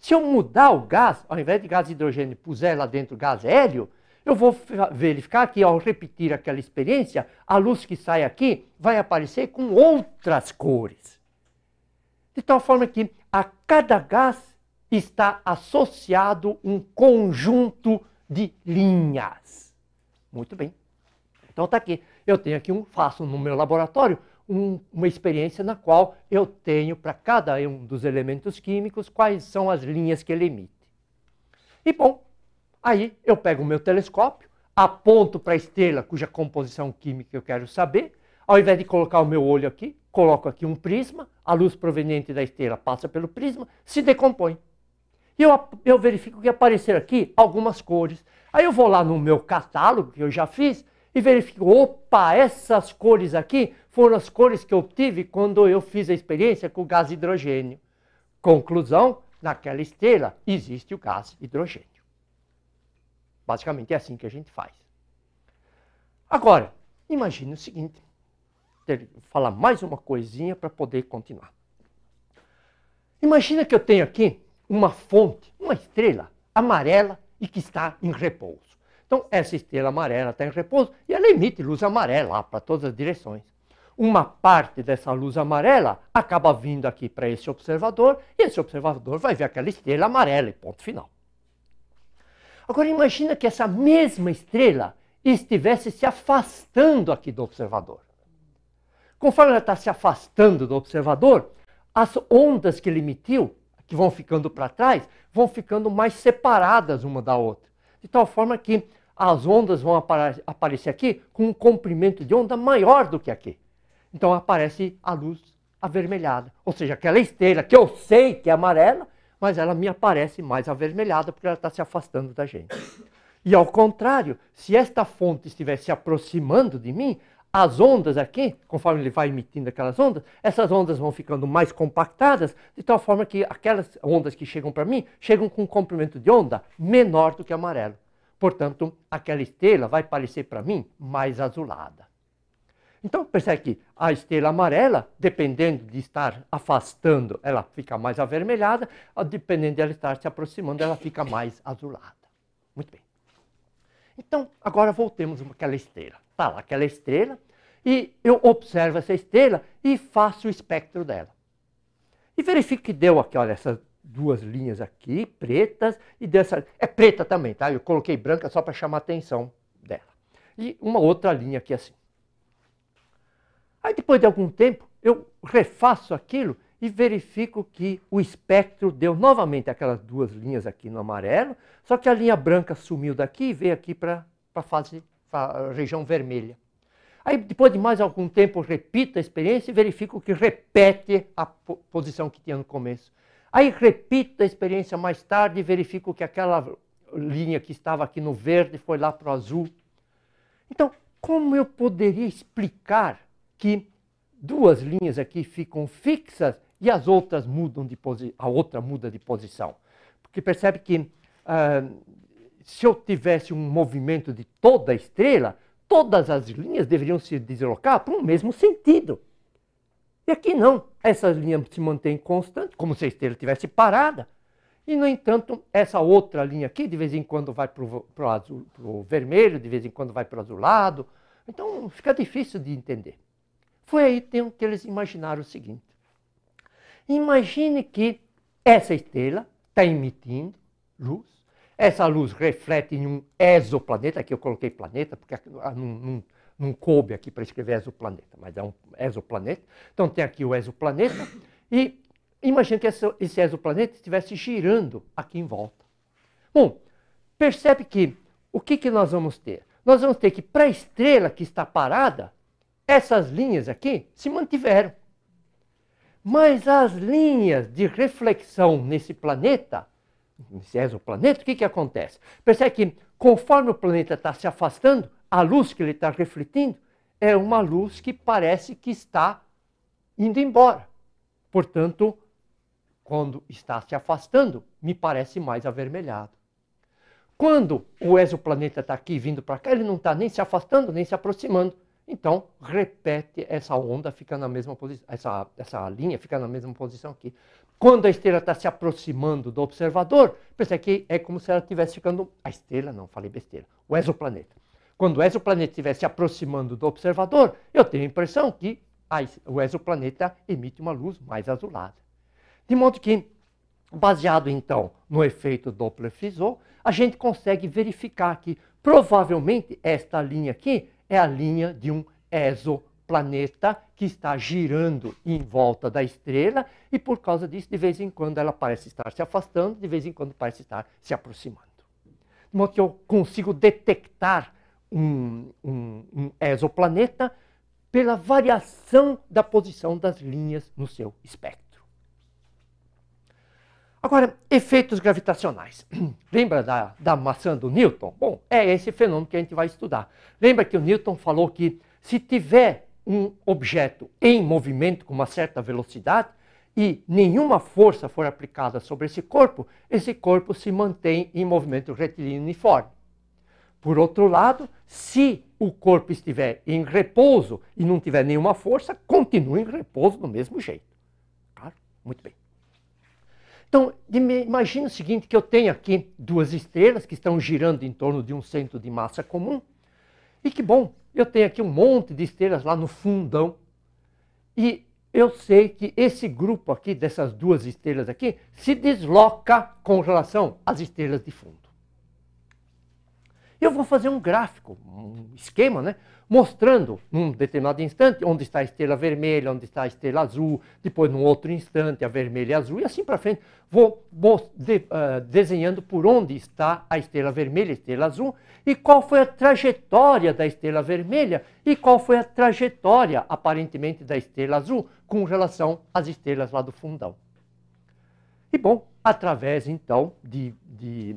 Se eu mudar o gás, ao invés de gás de hidrogênio, puser lá dentro gás hélio, eu vou verificar que ao repetir aquela experiência, a luz que sai aqui vai aparecer com outras cores. De tal forma que a cada gás está associado um conjunto de linhas. Muito bem. Então está aqui. Eu tenho aqui um, faço no meu laboratório um, uma experiência na qual eu tenho para cada um dos elementos químicos quais são as linhas que ele emite. E bom, aí eu pego o meu telescópio, aponto para a estrela cuja composição química eu quero saber, ao invés de colocar o meu olho aqui, coloco aqui um prisma, a luz proveniente da estrela passa pelo prisma, se decompõe. E eu, eu verifico que apareceram aqui algumas cores. Aí eu vou lá no meu catálogo que eu já fiz e verifico, opa, essas cores aqui foram as cores que eu obtive quando eu fiz a experiência com o gás hidrogênio. Conclusão, naquela estrela existe o gás hidrogênio. Basicamente é assim que a gente faz. Agora, imagine o seguinte, vou falar mais uma coisinha para poder continuar. Imagina que eu tenho aqui uma fonte, uma estrela amarela e que está em repouso. Então, essa estrela amarela está em repouso e ela emite luz amarela para todas as direções uma parte dessa luz amarela acaba vindo aqui para esse observador, e esse observador vai ver aquela estrela amarela e ponto final. Agora imagina que essa mesma estrela estivesse se afastando aqui do observador. Conforme ela está se afastando do observador, as ondas que ele emitiu, que vão ficando para trás, vão ficando mais separadas uma da outra. De tal forma que as ondas vão apare aparecer aqui com um comprimento de onda maior do que aqui. Então aparece a luz avermelhada. Ou seja, aquela esteira que eu sei que é amarela, mas ela me aparece mais avermelhada porque ela está se afastando da gente. E ao contrário, se esta fonte estiver se aproximando de mim, as ondas aqui, conforme ele vai emitindo aquelas ondas, essas ondas vão ficando mais compactadas, de tal forma que aquelas ondas que chegam para mim chegam com um comprimento de onda menor do que amarelo. Portanto, aquela estrela vai parecer para mim mais azulada. Então percebe que a estrela amarela, dependendo de estar afastando, ela fica mais avermelhada, dependendo de ela estar se aproximando, ela fica mais azulada. Muito bem. Então, agora voltemos àquela estrela. Está lá aquela estrela, e eu observo essa estrela e faço o espectro dela. E verifico que deu aqui, olha, essas duas linhas aqui, pretas, e dessa. É preta também, tá? Eu coloquei branca só para chamar a atenção dela. E uma outra linha aqui assim. Aí depois de algum tempo, eu refaço aquilo e verifico que o espectro deu novamente aquelas duas linhas aqui no amarelo, só que a linha branca sumiu daqui e veio aqui para a fase, pra região vermelha. Aí depois de mais algum tempo, repito a experiência e verifico que repete a posição que tinha no começo. Aí repito a experiência mais tarde e verifico que aquela linha que estava aqui no verde foi lá para o azul. Então, como eu poderia explicar que duas linhas aqui ficam fixas e as outras mudam de posição, a outra muda de posição. Porque percebe que ah, se eu tivesse um movimento de toda a estrela, todas as linhas deveriam se deslocar para o mesmo sentido. E aqui não. Essa linha se mantém constante, como se a estrela estivesse parada. E, no entanto, essa outra linha aqui, de vez em quando vai para o vermelho, de vez em quando vai para o azulado. Então, fica difícil de entender. Foi aí que eles imaginaram o seguinte: imagine que essa estrela está emitindo luz, essa luz reflete em um exoplaneta, aqui eu coloquei planeta, porque ah, não, não, não coube aqui para escrever exoplaneta, mas é um exoplaneta. Então tem aqui o exoplaneta, e imagine que essa, esse exoplaneta estivesse girando aqui em volta. Bom, percebe que o que, que nós vamos ter? Nós vamos ter que, para a estrela que está parada, essas linhas aqui se mantiveram. Mas as linhas de reflexão nesse planeta, nesse exoplaneta, o que, que acontece? Percebe que conforme o planeta está se afastando, a luz que ele está refletindo é uma luz que parece que está indo embora. Portanto, quando está se afastando, me parece mais avermelhado. Quando o exoplaneta está aqui vindo para cá, ele não está nem se afastando, nem se aproximando então, repete essa onda, fica na mesma posição, essa, essa linha fica na mesma posição aqui. Quando a estrela está se aproximando do observador, pensa que é como se ela estivesse ficando. A estrela, não, falei besteira. O exoplaneta. Quando o exoplaneta estiver se aproximando do observador, eu tenho a impressão que a, o exoplaneta emite uma luz mais azulada. De modo que, baseado então no efeito Doppler-Fizeau, a gente consegue verificar que provavelmente esta linha aqui é a linha de um exoplaneta que está girando em volta da estrela e, por causa disso, de vez em quando ela parece estar se afastando, de vez em quando parece estar se aproximando. De modo que eu consigo detectar um, um, um exoplaneta pela variação da posição das linhas no seu espectro. Agora, efeitos gravitacionais. Lembra da, da maçã do Newton? Bom, é esse fenômeno que a gente vai estudar. Lembra que o Newton falou que se tiver um objeto em movimento com uma certa velocidade e nenhuma força for aplicada sobre esse corpo, esse corpo se mantém em movimento retilíneo uniforme. Por outro lado, se o corpo estiver em repouso e não tiver nenhuma força, continua em repouso do mesmo jeito. Claro? Muito bem. Então, imagine o seguinte, que eu tenho aqui duas estrelas que estão girando em torno de um centro de massa comum. E que bom, eu tenho aqui um monte de estrelas lá no fundão. E eu sei que esse grupo aqui, dessas duas estrelas aqui, se desloca com relação às estrelas de fundo. Eu vou fazer um gráfico, um esquema, né? Mostrando num determinado instante onde está a estrela vermelha, onde está a estrela azul, depois num outro instante a vermelha e a azul, e assim para frente. Vou, de, uh, desenhando por onde está a estrela vermelha, a estrela azul, e qual foi a trajetória da estrela vermelha e qual foi a trajetória, aparentemente, da estrela azul com relação às estrelas lá do fundão. E bom, através então de, de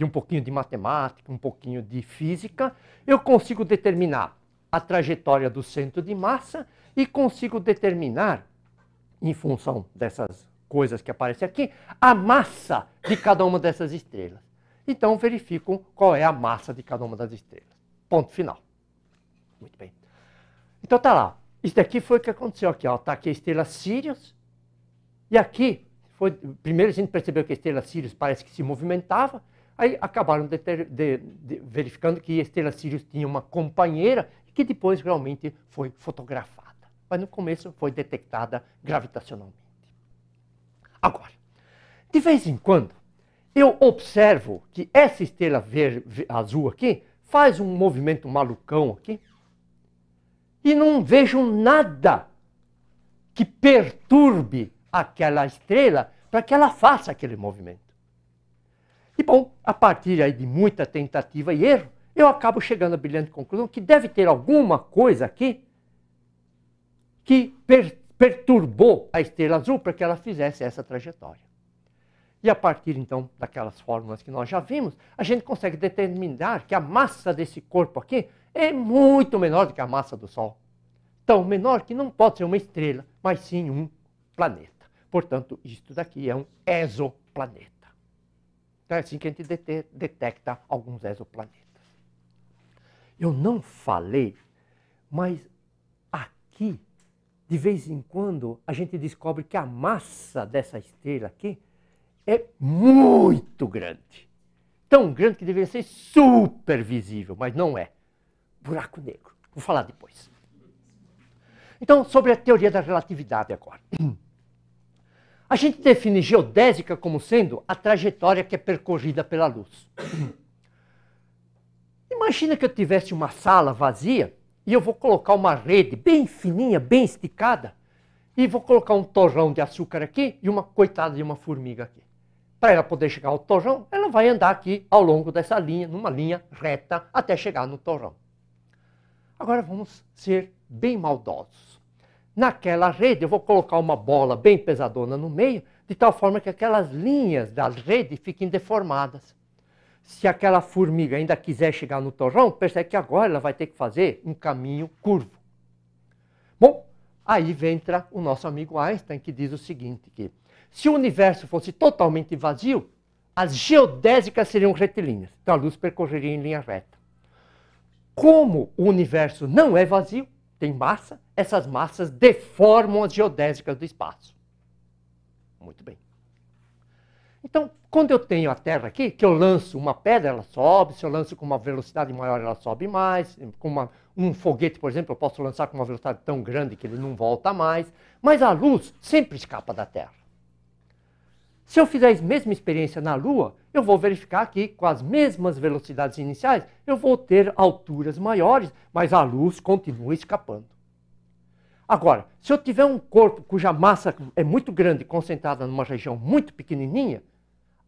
de um pouquinho de matemática, um pouquinho de física, eu consigo determinar a trajetória do centro de massa e consigo determinar, em função dessas coisas que aparecem aqui, a massa de cada uma dessas estrelas. Então verificam qual é a massa de cada uma das estrelas. Ponto final. Muito bem. Então tá lá. Isso daqui foi o que aconteceu aqui. Ó. Tá aqui a estrela Sirius. E aqui, foi, primeiro a gente percebeu que a estrela Sirius parece que se movimentava. Aí acabaram de ter, de, de, verificando que Estela Sirius tinha uma companheira que depois realmente foi fotografada. Mas no começo foi detectada gravitacionalmente. Agora, de vez em quando, eu observo que essa estrela verde, azul aqui faz um movimento malucão aqui e não vejo nada que perturbe aquela estrela para que ela faça aquele movimento. E bom, a partir aí de muita tentativa e erro, eu acabo chegando à brilhante conclusão que deve ter alguma coisa aqui que per perturbou a estrela azul para que ela fizesse essa trajetória. E a partir então daquelas fórmulas que nós já vimos, a gente consegue determinar que a massa desse corpo aqui é muito menor do que a massa do Sol. Tão menor que não pode ser uma estrela, mas sim um planeta. Portanto, isto daqui é um exoplaneta. Então é assim que a gente detecta alguns exoplanetas. Eu não falei, mas aqui, de vez em quando, a gente descobre que a massa dessa estrela aqui é muito grande. Tão grande que deveria ser super visível, mas não é. Buraco negro. Vou falar depois. Então, sobre a teoria da relatividade agora. A gente define geodésica como sendo a trajetória que é percorrida pela luz. Imagina que eu tivesse uma sala vazia e eu vou colocar uma rede bem fininha, bem esticada, e vou colocar um torrão de açúcar aqui e uma coitada de uma formiga aqui. Para ela poder chegar ao torrão, ela vai andar aqui ao longo dessa linha, numa linha reta, até chegar no torrão. Agora vamos ser bem maldosos. Naquela rede, eu vou colocar uma bola bem pesadona no meio, de tal forma que aquelas linhas da rede fiquem deformadas. Se aquela formiga ainda quiser chegar no torrão, percebe que agora ela vai ter que fazer um caminho curvo. Bom, aí entra o nosso amigo Einstein que diz o seguinte, que se o universo fosse totalmente vazio, as geodésicas seriam retilíneas, então a luz percorreria em linha reta. Como o universo não é vazio, tem massa, essas massas deformam as geodésicas do espaço. Muito bem. Então, quando eu tenho a Terra aqui, que eu lanço uma pedra, ela sobe, se eu lanço com uma velocidade maior, ela sobe mais. Com uma, um foguete, por exemplo, eu posso lançar com uma velocidade tão grande que ele não volta mais. Mas a luz sempre escapa da Terra. Se eu fizer a mesma experiência na Lua, eu vou verificar que com as mesmas velocidades iniciais, eu vou ter alturas maiores, mas a luz continua escapando. Agora, se eu tiver um corpo cuja massa é muito grande, concentrada numa região muito pequenininha,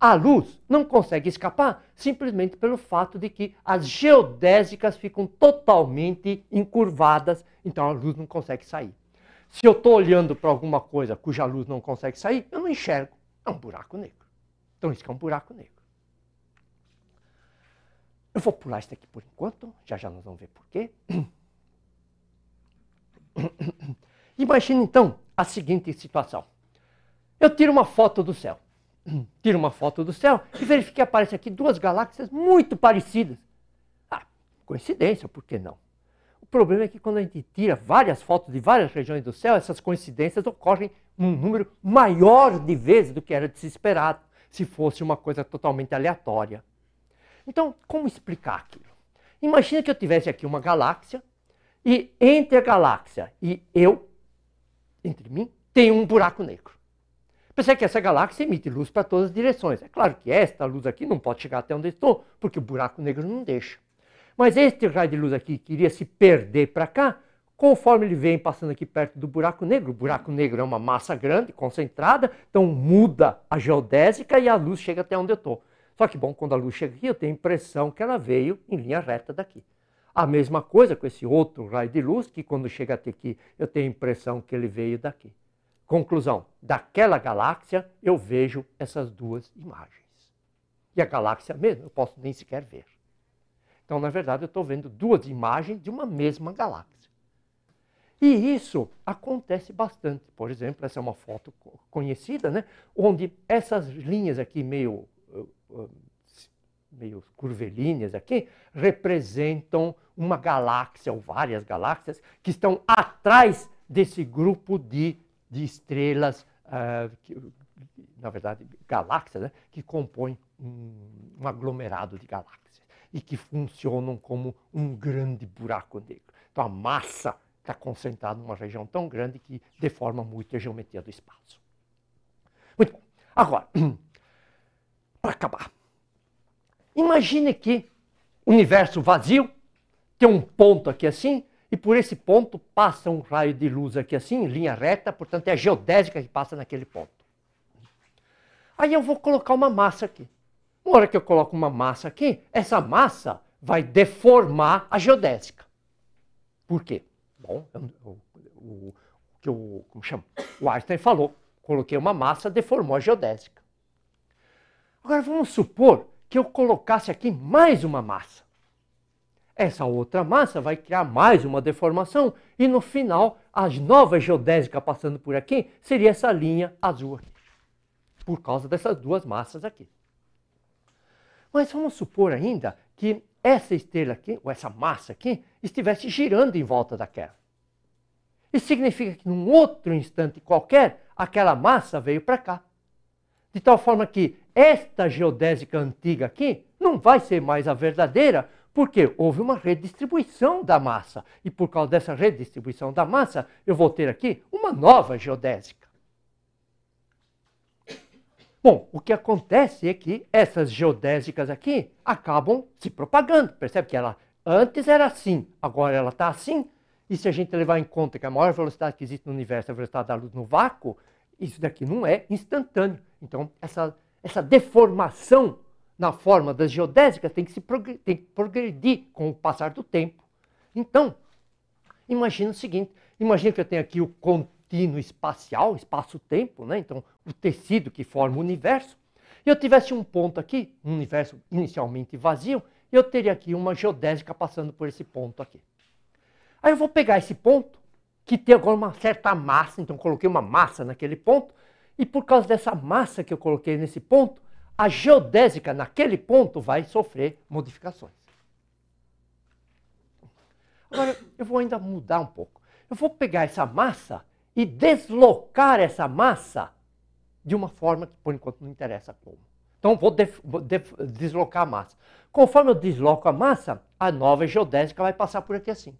a luz não consegue escapar simplesmente pelo fato de que as geodésicas ficam totalmente encurvadas, então a luz não consegue sair. Se eu estou olhando para alguma coisa cuja luz não consegue sair, eu não enxergo. É um buraco negro. Então isso é um buraco negro. Eu vou pular isso aqui por enquanto, já já nós vamos ver porquê. Imagine então a seguinte situação. Eu tiro uma foto do céu. Tiro uma foto do céu e verifico que aparecem aqui duas galáxias muito parecidas. Ah, coincidência, por que não? O problema é que quando a gente tira várias fotos de várias regiões do céu, essas coincidências ocorrem num número maior de vezes do que era de se esperar se fosse uma coisa totalmente aleatória. Então, como explicar aquilo? Imagina que eu tivesse aqui uma galáxia e entre a galáxia e eu, entre mim, tem um buraco negro. Pensei que essa galáxia emite luz para todas as direções. É claro que esta luz aqui não pode chegar até onde estou, porque o buraco negro não deixa. Mas este raio de luz aqui que iria se perder para cá, conforme ele vem passando aqui perto do buraco negro, o buraco negro é uma massa grande, concentrada, então muda a geodésica e a luz chega até onde eu estou. Só que, bom, quando a luz chega aqui, eu tenho a impressão que ela veio em linha reta daqui. A mesma coisa com esse outro raio de luz, que quando chega até aqui, eu tenho a impressão que ele veio daqui. Conclusão: daquela galáxia eu vejo essas duas imagens. E a galáxia mesmo, eu posso nem sequer ver. Então, na verdade, eu estou vendo duas imagens de uma mesma galáxia. E isso acontece bastante. Por exemplo, essa é uma foto conhecida, né? onde essas linhas aqui meio eh, eh, meio curvelinhas aqui, representam uma galáxia ou várias galáxias que estão atrás desse grupo de, de estrelas, uh, que, na verdade, galáxias, né, que compõem um, um aglomerado de galáxias e que funcionam como um grande buraco negro. Então, a massa está concentrada numa região tão grande que deforma muito a geometria do espaço. Muito bom. Agora, para acabar, Imagine que universo vazio tem um ponto aqui assim, e por esse ponto passa um raio de luz aqui assim, em linha reta, portanto é a geodésica que passa naquele ponto. Aí eu vou colocar uma massa aqui. Uma hora que eu coloco uma massa aqui, essa massa vai deformar a geodésica. Por quê? Bom, o que o, como chama? o Einstein falou, coloquei uma massa, deformou a geodésica. Agora vamos supor que eu colocasse aqui mais uma massa. Essa outra massa vai criar mais uma deformação e no final, as novas geodésicas passando por aqui seria essa linha azul aqui, por causa dessas duas massas aqui. Mas vamos supor ainda que essa estrela aqui, ou essa massa aqui, estivesse girando em volta daquela. Isso significa que num outro instante qualquer, aquela massa veio para cá. De tal forma que esta geodésica antiga aqui não vai ser mais a verdadeira, porque houve uma redistribuição da massa. E por causa dessa redistribuição da massa, eu vou ter aqui uma nova geodésica. Bom, o que acontece é que essas geodésicas aqui acabam se propagando. Percebe que ela antes era assim, agora ela está assim. E se a gente levar em conta que a maior velocidade que existe no universo é a velocidade da luz no vácuo, isso daqui não é instantâneo. Então, essa, essa deformação na forma das geodésicas tem que, se progredir, tem que progredir com o passar do tempo. Então, imagina o seguinte: imagina que eu tenho aqui o contínuo espacial, espaço-tempo, né? então o tecido que forma o universo. E eu tivesse um ponto aqui, um universo inicialmente vazio, eu teria aqui uma geodésica passando por esse ponto aqui. Aí eu vou pegar esse ponto que tem agora uma certa massa, então coloquei uma massa naquele ponto, e por causa dessa massa que eu coloquei nesse ponto, a geodésica naquele ponto vai sofrer modificações. Agora, eu vou ainda mudar um pouco. Eu vou pegar essa massa e deslocar essa massa de uma forma que, por enquanto, não interessa como. Então, vou, vou deslocar a massa. Conforme eu desloco a massa, a nova geodésica vai passar por aqui assim.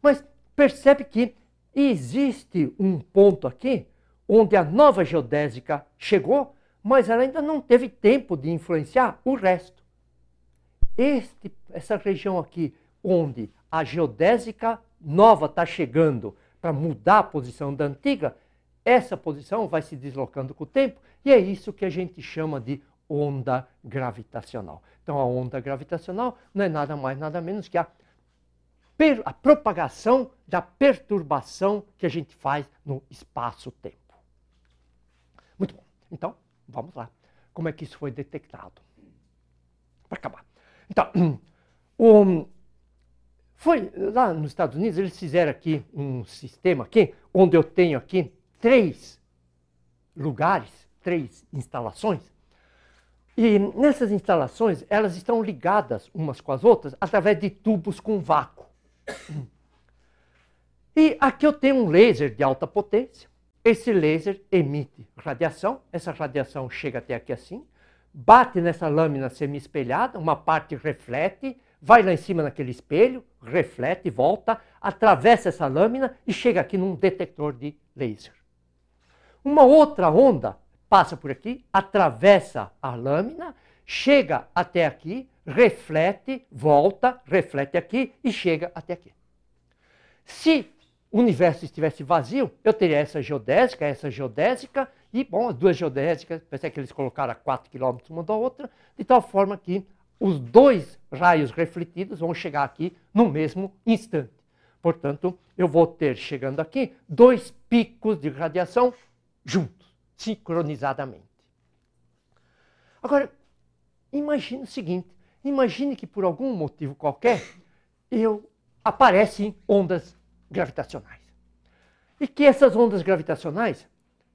Mas percebe que existe um ponto aqui onde a nova geodésica chegou, mas ela ainda não teve tempo de influenciar o resto. Este, essa região aqui, onde a geodésica nova está chegando para mudar a posição da antiga, essa posição vai se deslocando com o tempo e é isso que a gente chama de onda gravitacional. Então, a onda gravitacional não é nada mais, nada menos que a per, a propagação da perturbação que a gente faz no espaço-tempo. Muito bom. Então, vamos lá. Como é que isso foi detectado? Para acabar. Então, foi lá nos Estados Unidos, eles fizeram aqui um sistema aqui, onde eu tenho aqui três lugares, três instalações, e nessas instalações, elas estão ligadas umas com as outras através de tubos com vácuo. E aqui eu tenho um laser de alta potência. Esse laser emite radiação, essa radiação chega até aqui assim, bate nessa lâmina semi-espelhada, uma parte reflete, vai lá em cima naquele espelho, reflete, volta, atravessa essa lâmina e chega aqui num detector de laser. Uma outra onda passa por aqui, atravessa a lâmina, chega até aqui, reflete, volta, reflete aqui e chega até aqui. Se o universo estivesse vazio, eu teria essa geodésica, essa geodésica, e, bom, as duas geodésicas, pensei que eles colocaram a 4 km uma da outra, de tal forma que os dois raios refletidos vão chegar aqui no mesmo instante. Portanto, eu vou ter, chegando aqui, dois picos de radiação juntos, sincronizadamente. Agora, imagine o seguinte: Imagine que por algum motivo qualquer eu aparecem ondas gravitacionais. E que essas ondas gravitacionais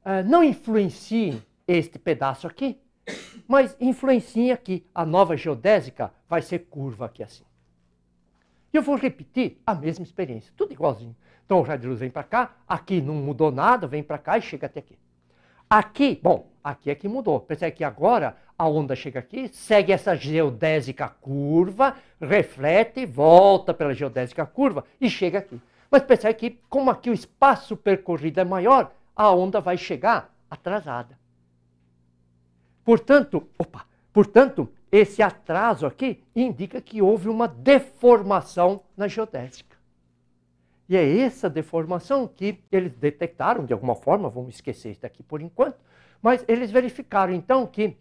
ah, não influenciem este pedaço aqui, mas influenciem aqui. A nova geodésica vai ser curva aqui assim. Eu vou repetir a mesma experiência, tudo igualzinho. Então o raio de luz vem para cá, aqui não mudou nada, vem para cá e chega até aqui. Aqui, bom, aqui é que mudou. Percebe que agora a onda chega aqui, segue essa geodésica curva, reflete, volta pela geodésica curva e chega aqui. Mas percebe que, como aqui o espaço percorrido é maior, a onda vai chegar atrasada. Portanto, opa, portanto, esse atraso aqui indica que houve uma deformação na geodésica. E é essa deformação que eles detectaram de alguma forma, vamos esquecer isso daqui por enquanto, mas eles verificaram então que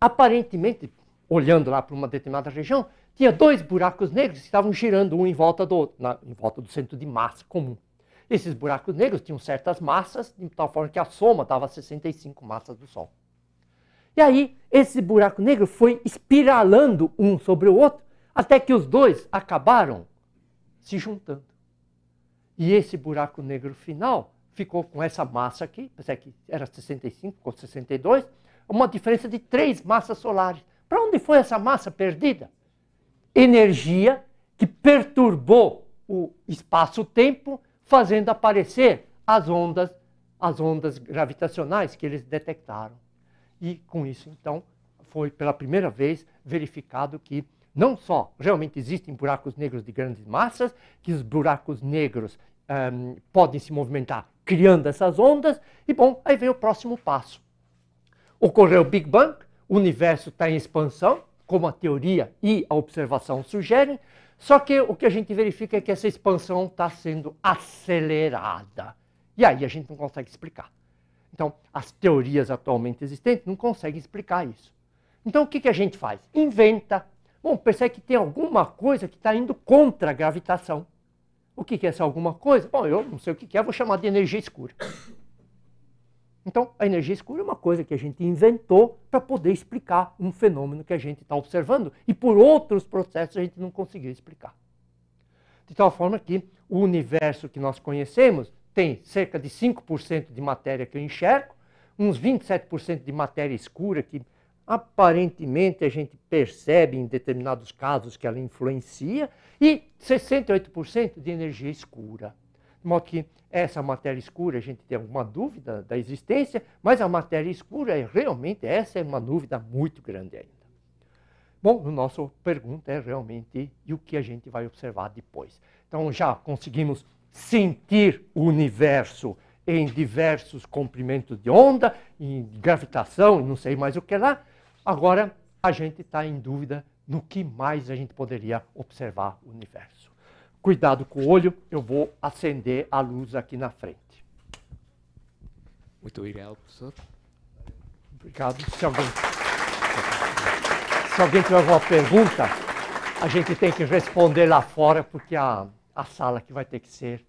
aparentemente, olhando lá para uma determinada região, tinha dois buracos negros que estavam girando um em volta do outro, na, em volta do centro de massa comum. Esses buracos negros tinham certas massas, de tal forma que a soma dava 65 massas do Sol. E aí, esse buraco negro foi espiralando um sobre o outro, até que os dois acabaram se juntando. E esse buraco negro final ficou com essa massa aqui, que era 65, ficou 62, uma diferença de três massas solares. Para onde foi essa massa perdida? Energia que perturbou o espaço-tempo, fazendo aparecer as ondas, as ondas gravitacionais que eles detectaram. E com isso, então, foi pela primeira vez verificado que não só realmente existem buracos negros de grandes massas, que os buracos negros um, ehm, podem se movimentar criando essas ondas, e bom, aí vem o próximo passo. Ocorreu o Big Bang, o universo está em expansão, como a teoria e a observação sugerem, só que o que a gente verifica é que essa expansão está sendo acelerada. E aí a gente não consegue explicar. Então, as teorias atualmente existentes não conseguem explicar isso. Então, o que, que a gente faz? Inventa. Bom, percebe que tem alguma coisa que está indo contra a gravitação. O que, que é essa alguma coisa? Bom, eu não sei o que, que é, vou chamar de energia escura. Então, a energia escura é uma coisa que a gente inventou para poder explicar um fenômeno que a gente está observando e por outros processos a gente não conseguiu explicar. De tal forma que o universo que nós conhecemos tem cerca de 5% de matéria que eu enxergo, uns 27% de matéria escura que aparentemente a gente percebe em determinados casos que ela influencia, e 68% de energia escura. De modo que essa matéria escura, a gente tem alguma dúvida da existência, mas a matéria escura é realmente, essa é uma dúvida muito grande ainda. Bom, a nossa pergunta é realmente e o que a gente vai observar depois. Então já conseguimos sentir o universo em diversos comprimentos de onda, em gravitação, não sei mais o que lá. Agora a gente está em dúvida no que mais a gente poderia observar o universo. Cuidado com o olho, eu vou acender a luz aqui na frente. Muito obrigado, professor. Obrigado. Se alguém, se alguém tiver alguma pergunta, a gente tem que responder lá fora, porque a, a sala que vai ter que ser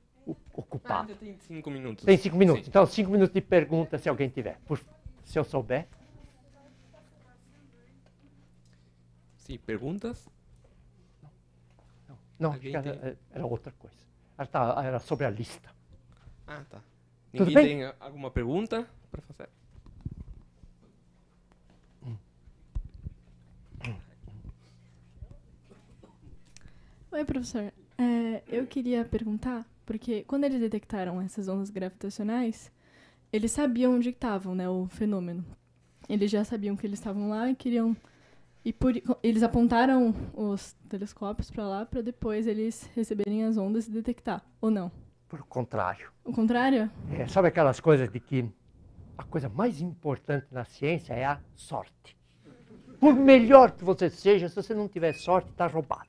ocupada. Ah, ainda tem cinco minutos. Tem cinco minutos. Sim. Então, cinco minutos de pergunta, se alguém tiver. Por, se eu souber. Sim, perguntas? Não, acho que era, eh, era, outra coisa. Era, tá, era, sobre a lista. Ah, tá. Ninguém Tudo tem eh, alguma pergunta para fazer? Oi, professor. É, eu queria perguntar, porque quando eles detectaram essas ondas gravitacionais, eles sabiam onde estavam, né, o fenômeno. Eles já sabiam que eles estavam lá e queriam e por, eles apontaram os telescópios para lá para depois eles receberem as ondas e detectar, ou não? Pelo contrário. O contrário? É, sabe aquelas coisas de que a coisa mais importante na ciência é a sorte. Por melhor que você seja, se você não tiver sorte, está roubada.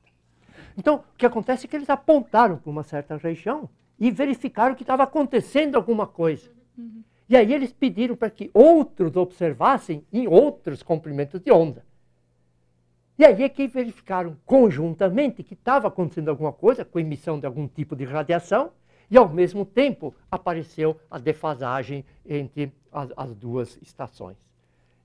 Então, o que acontece é que eles apontaram para uma certa região e verificaram que estava acontecendo alguma coisa. Uhum. E aí eles pediram para que outros observassem em outros comprimentos de onda. E aí é que verificaram conjuntamente que estava acontecendo alguma coisa com emissão de algum tipo de radiação e, ao mesmo tempo, apareceu a defasagem entre as, as duas estações.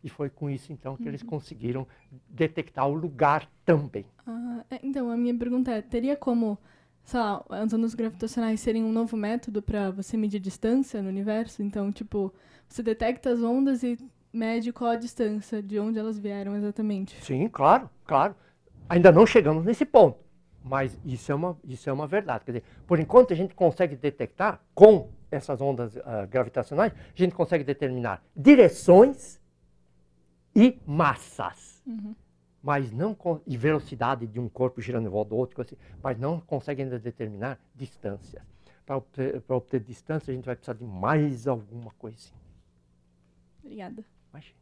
E foi com isso, então, que uhum. eles conseguiram detectar o lugar também. Ah, é, então, a minha pergunta é, teria como, sei lá, as ondas gravitacionais serem um novo método para você medir distância no universo? Então, tipo, você detecta as ondas e médico a distância, de onde elas vieram exatamente. Sim, claro, claro. Ainda não chegamos nesse ponto, mas isso é uma, isso é uma verdade. Quer dizer, por enquanto a gente consegue detectar, com essas ondas uh, gravitacionais, a gente consegue determinar direções e massas. Uhum. Mas não e velocidade de um corpo girando em volta do outro, assim, mas não consegue ainda determinar distância. Para obter, obter distância, a gente vai precisar de mais alguma coisinha. Assim. Obrigada. Imagina.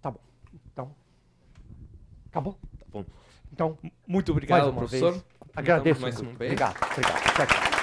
Tá bom. Então. Acabou? Tá bom. Então, muito obrigado, professor. Vez, Agradeço. Então, mais um obrigado, obrigado. Tchau,